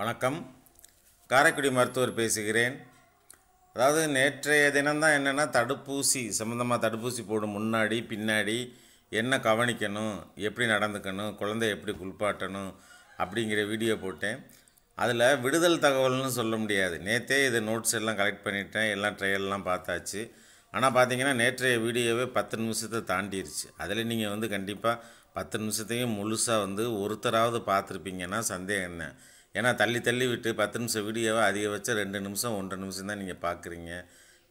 வணக்கம் காரைக்குடி மருத்துவர் பேசுகிறேன் அதாவது நேற்றைய தினம்தான் என்னென்னா தடுப்பூசி சம்மந்தமாக தடுப்பூசி போடும் முன்னாடி பின்னாடி என்ன கவனிக்கணும் எப்படி நடந்துக்கணும் குழந்தை எப்படி குளிப்பாட்டணும் அப்படிங்கிற வீடியோ போட்டேன் அதில் விடுதல் தகவல்னு சொல்ல முடியாது நேற்றே இது நோட்ஸ் எல்லாம் கலெக்ட் பண்ணிட்டேன் எல்லாம் ட்ரையல்லாம் பார்த்தாச்சு ஆனால் பார்த்தீங்கன்னா நேற்றைய வீடியோவே பத்து நிமிஷத்தை தாண்டிடுச்சு அதில் நீங்கள் வந்து கண்டிப்பாக பத்து நிமிஷத்தையும் முழுசாக வந்து ஒருத்தராவது பார்த்துருப்பீங்கன்னா சந்தேகம் என்ன ஏன்னா தள்ளி தள்ளி விட்டு பத்து நிமிஷம் வீடியோவை அதிகபட்சம் ரெண்டு நிமிஷம் ஒன்றரை நிமிஷம் தான் நீங்கள் பார்க்குறீங்க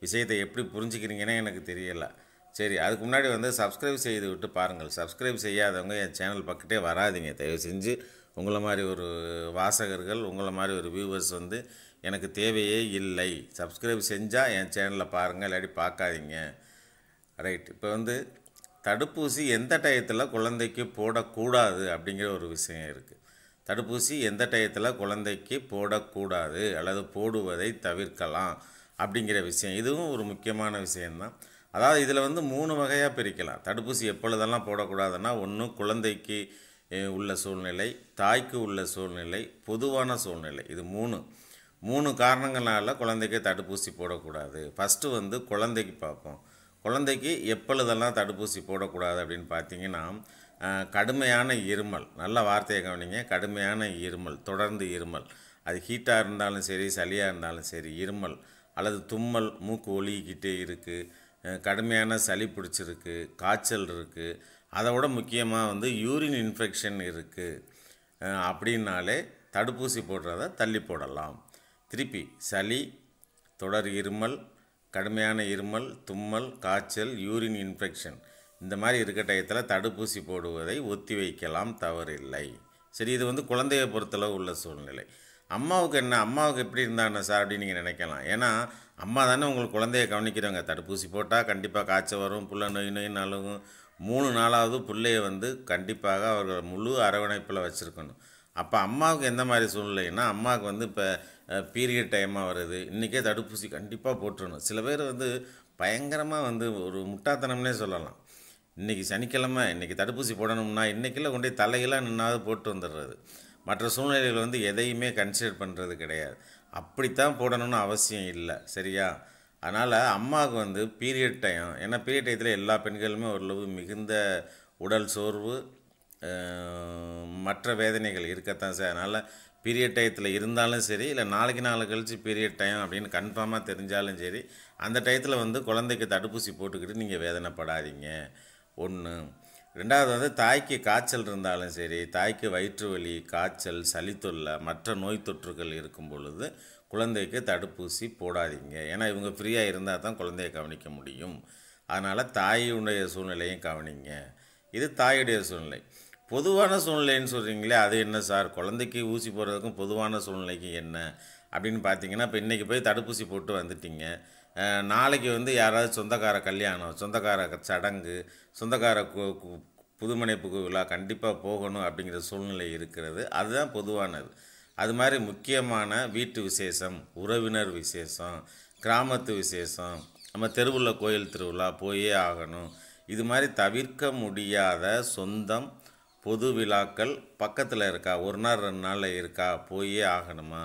விஷயத்தை எப்படி புரிஞ்சுக்கிறீங்கன்னே எனக்கு தெரியலை சரி அதுக்கு முன்னாடி வந்து சப்ஸ்கிரைப் செய்து விட்டு பாருங்கள் சப்ஸ்கிரைப் செய்யாதவங்க என் சேனல் பக்கத்தே வராதிங்க தயவு செஞ்சு உங்களை மாதிரி ஒரு வாசகர்கள் உங்களை மாதிரி ஒரு வியூவர்ஸ் வந்து எனக்கு தேவையே இல்லை சப்ஸ்கிரைப் செஞ்சால் என் சேனலில் பாருங்கள் இல்லாட்டி பார்க்காதீங்க ரைட் இப்போ வந்து தடுப்பூசி எந்த டயத்தில் குழந்தைக்கு போடக்கூடாது அப்படிங்கிற ஒரு விஷயம் இருக்குது தடுப்பூசி எந்த டயத்தில் குழந்தைக்கு போடக்கூடாது அல்லது போடுவதை தவிர்க்கலாம் அப்படிங்கிற விஷயம் இதுவும் ஒரு முக்கியமான விஷயந்தான் அதாவது இதில் வந்து மூணு வகையாக பிரிக்கலாம் தடுப்பூசி எப்பொழுதெல்லாம் போடக்கூடாதுன்னா ஒன்று குழந்தைக்கு உள்ள சூழ்நிலை தாய்க்கு உள்ள சூழ்நிலை பொதுவான சூழ்நிலை இது மூணு மூணு காரணங்களால் குழந்தைக்கு தடுப்பூசி போடக்கூடாது ஃபஸ்ட்டு வந்து குழந்தைக்கு பார்ப்போம் குழந்தைக்கு எப்பொழுதெல்லாம் தடுப்பூசி போடக்கூடாது அப்படின்னு பார்த்தீங்கன்னா கடுமையான இருமல் நல்ல வார்த்தையை கவனிங்க கடுமையான இருமல் தொடர்ந்து இருமல் அது ஹீட்டாக இருந்தாலும் சரி சளியாக இருந்தாலும் சரி இருமல் அல்லது தும்மல் மூக்கு ஒலிக்கிட்டே இருக்குது கடுமையான சளி பிடிச்சிருக்கு காய்ச்சல் இருக்குது அதை விட முக்கியமாக வந்து யூரின் இன்ஃபெக்ஷன் இருக்குது அப்படின்னாலே தடுப்பூசி போடுறத தள்ளி போடலாம் திருப்பி சளி தொடர் இருமல் கடுமையான இருமல் தும்மல் காய்ச்சல் யூரின் இன்ஃபெக்ஷன் இந்த மாதிரி இருக்க டயத்தில் தடுப்பூசி போடுவதை ஒத்தி வைக்கலாம் தவறில்லை சரி இது வந்து குழந்தைய பொறுத்தளவு உள்ள சூழ்நிலை அம்மாவுக்கு என்ன அம்மாவுக்கு எப்படி இருந்தாங்க சார் அப்படின்னு நீங்கள் நினைக்கலாம் ஏன்னா அம்மா தானே உங்களுக்கு குழந்தைய கவனிக்கிறவங்க தடுப்பூசி போட்டால் கண்டிப்பாக காய்ச்சல் வரும் புள்ள நோய் நோய் நலவும் மூணு நாளாவது பிள்ளைய வந்து கண்டிப்பாக அவர்கள் முழு அரவணைப்பில் வச்சுருக்கணும் அப்போ அம்மாவுக்கு எந்த மாதிரி சூழ்நிலைன்னா அம்மாவுக்கு வந்து இப்போ பீரியட் டைமாக வருது இன்றைக்கே தடுப்பூசி கண்டிப்பாக போட்டுருணும் சில பேர் வந்து பயங்கரமாக வந்து ஒரு முட்டாத்தனம்னே சொல்லலாம் இன்றைக்கி சனிக்கிழமை இன்றைக்கி தடுப்பூசி போடணும்னா இன்றைக்கெல்லாம் கொண்டு தலையெல்லாம் நின்னாவது போட்டு வந்துடுறது மற்ற சூழ்நிலைகள் வந்து எதையுமே கன்சிடர் பண்ணுறது கிடையாது அப்படித்தான் போடணும்னு அவசியம் இல்லை சரியா அதனால் அம்மாவுக்கு வந்து பீரியட் டைம் ஏன்னா பீரியட் டயத்தில் எல்லா பெண்களுமே ஓரளவு மிகுந்த உடல் சோர்வு மற்ற வேதனைகள் இருக்கத்தான் சார் அதனால் பீரியட் டயத்தில் இருந்தாலும் சரி இல்லை நாளைக்கு நாள் கழித்து பீரியட் டைம் அப்படின்னு கன்ஃபார்மாக தெரிஞ்சாலும் சரி அந்த டயத்தில் வந்து குழந்தைக்கு தடுப்பூசி போட்டுக்கிட்டு நீங்கள் வேதனைப்படாதீங்க ஒன்று ரெண்டாவது வந்து தாய்க்கு காய்ச்சல் இருந்தாலும் சரி தாய்க்கு வயிற்று வலி காய்ச்சல் சளித்தொல்லை மற்ற நோய் தொற்றுகள் இருக்கும் பொழுது குழந்தைக்கு தடுப்பூசி போடாதீங்க ஏன்னா இவங்க ஃப்ரீயாக இருந்தால் தான் குழந்தையை கவனிக்க முடியும் அதனால் தாயுடைய சூழ்நிலையும் கவனிங்க இது தாயுடைய சூழ்நிலை பொதுவான சூழ்நிலைன்னு சொல்கிறீங்களே அது என்ன சார் குழந்தைக்கு ஊசி போடுறதுக்கும் பொதுவான சூழ்நிலைக்கு என்ன அப்படின்னு பார்த்தீங்கன்னா இப்போ இன்றைக்கி போய் தடுப்பூசி போட்டு வந்துட்டிங்க நாளைக்கு வந்து யாராவது சொந்தக்கார கல்யாணம் சொந்தக்கார சடங்கு சொந்தக்கார புதுமனை விழா கண்டிப்பாக போகணும் அப்படிங்கிற சூழ்நிலை இருக்கிறது அதுதான் பொதுவானது அது மாதிரி முக்கியமான வீட்டு விசேஷம் உறவினர் விசேஷம் கிராமத்து விசேஷம் நம்ம தெருவில் கோயில் திருவிழா போயே ஆகணும் இது மாதிரி தவிர்க்க முடியாத சொந்தம் பொது விழாக்கள் பக்கத்தில் இருக்கா ஒரு நாள் ரெண்டு நாளில் இருக்கா போயே ஆகணுமா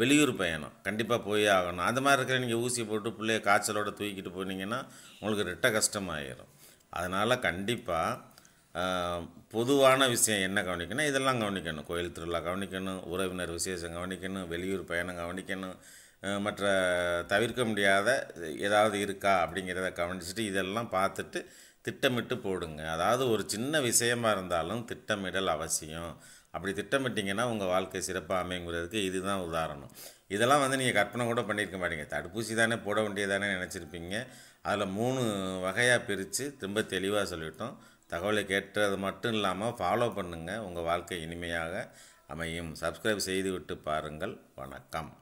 வெளியூர் பயணம் கண்டிப்பாக போய் ஆகணும் அது மாதிரி இருக்கிற நீங்கள் ஊசி போட்டு பிள்ளைய காய்ச்சலோடு தூக்கிட்டு போனீங்கன்னா உங்களுக்கு ரெட்ட கஷ்டமாயிடும் அதனால் கண்டிப்பாக பொதுவான விஷயம் என்ன கவனிக்கணும் இதெல்லாம் கவனிக்கணும் கோயில் திருவிழா கவனிக்கணும் உறவினர் விசேஷம் கவனிக்கணும் வெளியூர் பயணம் கவனிக்கணும் மற்ற தவிர்க்க முடியாத ஏதாவது இருக்கா அப்படிங்கிறத கவனிச்சுட்டு இதெல்லாம் பார்த்துட்டு திட்டமிட்டு போடுங்க அதாவது ஒரு சின்ன விஷயமா இருந்தாலும் திட்டமிடல் அவசியம் அப்படி திட்டமிட்டிங்கன்னா உங்கள் வாழ்க்கை சிறப்பாக அமைங்கிறதுக்கு இதுதான் உதாரணம் இதெல்லாம் வந்து நீங்கள் கற்பனை கூட பண்ணியிருக்க மாட்டீங்க தடுப்பூசி தானே போட வேண்டியதானே நினச்சிருப்பீங்க அதில் மூணு வகையாக பிரித்து திரும்ப தெளிவாக சொல்லிட்டோம் தகவலை கேட்டது மட்டும் இல்லாமல் ஃபாலோ பண்ணுங்கள் உங்கள் வாழ்க்கை இனிமையாக அமையும் சப்ஸ்கிரைப் செய்துவிட்டு பாருங்கள் வணக்கம்